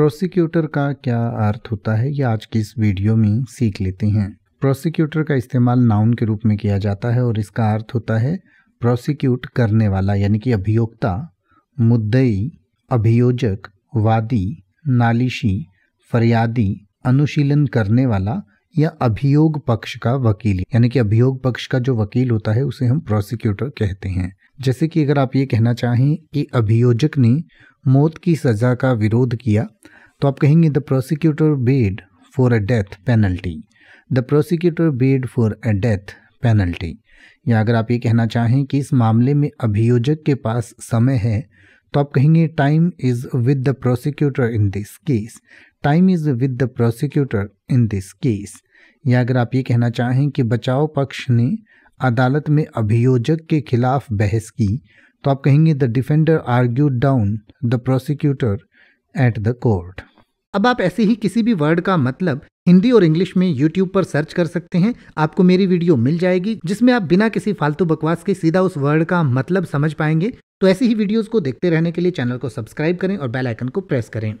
prosecutor का क्या अर्थ होता है ये आज की इस वीडियो में सीख लेते हैं प्रोसिक्यूटर का इस्तेमाल नाउन के रूप में किया जाता है और इसका अर्थ होता है प्रोसिक्यूट करने वाला यानी कि अभियोक्ता मुद्दई अभियोजक वादी नालिशी फरियादी अनुशीलन करने वाला या अभियोग पक्ष का वकील यानी कि अभियोग पक्ष का जो वकील होता है उसे हम प्रोसिक्यूटर कहते हैं जैसे कि अगर आप ये कहना चाहें कि अभियोजक ने मौत की सज़ा का विरोध किया तो आप कहेंगे the prosecutor bayed for a death penalty the prosecutor bayed for a death penalty या अगर आप ये कहना चाहें कि इस मामले में अभियोजक के पास समय है तो आप कहेंगे time is with the prosecutor in this case time is with the prosecutor in this case या अगर आप ये कहना चाहें कि बचाव पक्ष ने अदालत में अभियोजक के खिलाफ बहस की तो आप कहेंगे the defender argue down the prosecutor at the court अब आप ऐसे ही किसी भी वर्ड का मतलब हिंदी और इंग्लिश में YouTube पर सर्च कर सकते हैं आपको मेरी वीडियो मिल जाएगी जिसमें आप बिना किसी फालतू बकवास के सीधा उस वर्ड का मतलब समझ पाएंगे तो ऐसी ही वीडियोस को देखते रहने के लिए चैनल को सब्सक्राइब करें और बेल आइकन को प्रेस करें